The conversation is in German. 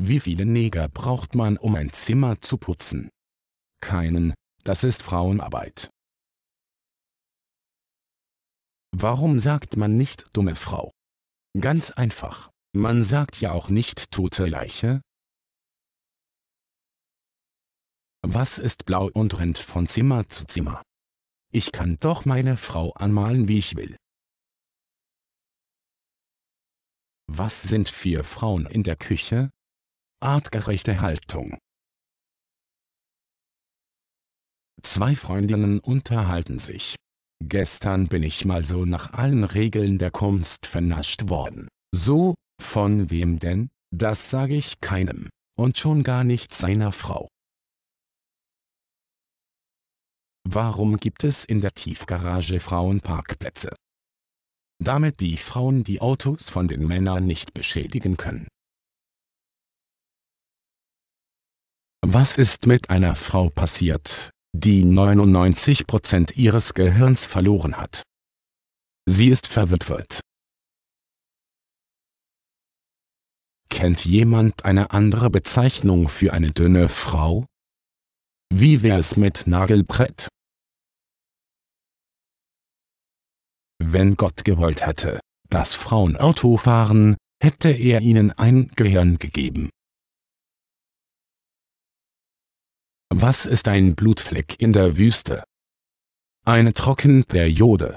Wie viele Neger braucht man um ein Zimmer zu putzen? Keinen, das ist Frauenarbeit. Warum sagt man nicht dumme Frau? Ganz einfach, man sagt ja auch nicht tote Leiche. Was ist blau und rennt von Zimmer zu Zimmer? Ich kann doch meine Frau anmalen wie ich will. Was sind vier Frauen in der Küche? artgerechte Haltung. Zwei Freundinnen unterhalten sich. Gestern bin ich mal so nach allen Regeln der Kunst vernascht worden. So, von wem denn? Das sage ich keinem. Und schon gar nicht seiner Frau. Warum gibt es in der Tiefgarage Frauenparkplätze? Damit die Frauen die Autos von den Männern nicht beschädigen können. Was ist mit einer Frau passiert, die 99% ihres Gehirns verloren hat? Sie ist verwitwet. Kennt jemand eine andere Bezeichnung für eine dünne Frau? Wie wäre es mit Nagelbrett? Wenn Gott gewollt hätte, dass Frauen Auto fahren, hätte er ihnen ein Gehirn gegeben. Was ist ein Blutfleck in der Wüste? Eine Trockenperiode